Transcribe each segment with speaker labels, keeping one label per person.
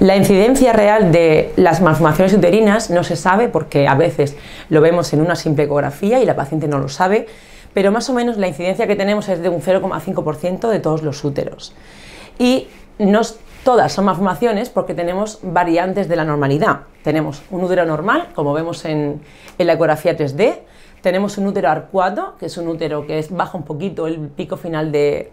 Speaker 1: La incidencia real de las malformaciones uterinas no se sabe porque a veces lo vemos en una simple ecografía y la paciente no lo sabe, pero más o menos la incidencia que tenemos es de un 0,5% de todos los úteros. Y no todas son malformaciones porque tenemos variantes de la normalidad. Tenemos un útero normal, como vemos en, la ecografía 3D, tenemos un útero arcuado, que es un útero que es, baja un poquito el pico final del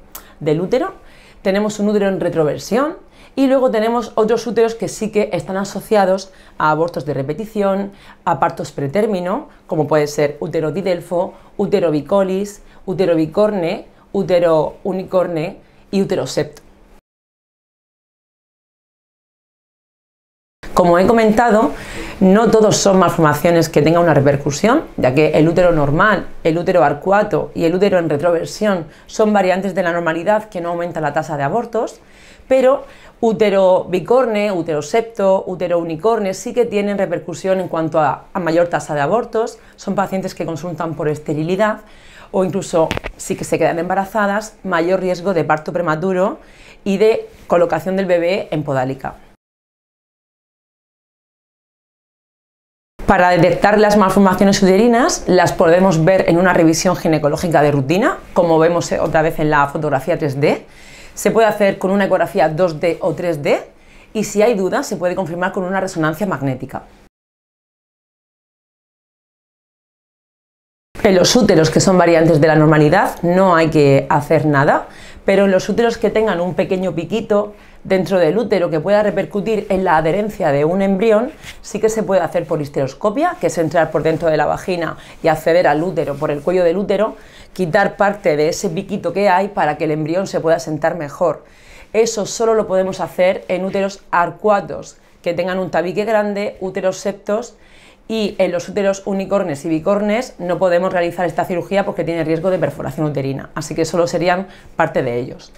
Speaker 1: útero, tenemos un útero en retroversión y luego tenemos otros úteros que sí que están asociados a abortos de repetición, a partos pretérmino, como puede ser útero didelfo, útero bicolis, útero bicorne, útero unicorne y útero septo.
Speaker 2: Como he comentado,
Speaker 1: no todos son malformaciones que tengan una repercusión, ya que el útero normal, el útero arcuato y el útero en retroversión son variantes de la normalidad que no aumenta la tasa de abortos, pero útero bicorne, útero septo, útero unicorne sí que tienen repercusión en cuanto a, mayor tasa de abortos, son pacientes que consultan por esterilidad o incluso sí que se quedan embarazadas, mayor riesgo de parto prematuro y de colocación del bebé en podálica. Para detectar las malformaciones uterinas las podemos ver en una revisión ginecológica de rutina, como vemos eh, otra vez en la fotografía 3D. Se puede hacer con una ecografía 2D o 3D y si hay dudas se puede confirmar con una resonancia magnética.
Speaker 2: En los úteros que
Speaker 1: son variantes de la normalidad no hay que hacer nada, pero en los úteros que tengan un pequeño piquito, dentro del útero que pueda repercutir en la adherencia de un embrión, sí que se puede hacer por histeroscopia, que es entrar por dentro de la vagina y acceder al útero por el cuello del útero, quitar parte de ese piquito que hay para que el embrión se pueda sentar mejor. Eso solo lo podemos hacer en úteros arcuatos, que tengan un tabique grande, úteros septos y en los úteros unicornes y bicornes no podemos realizar esta cirugía porque tiene riesgo de perforación uterina, así que solo serían parte de ellos.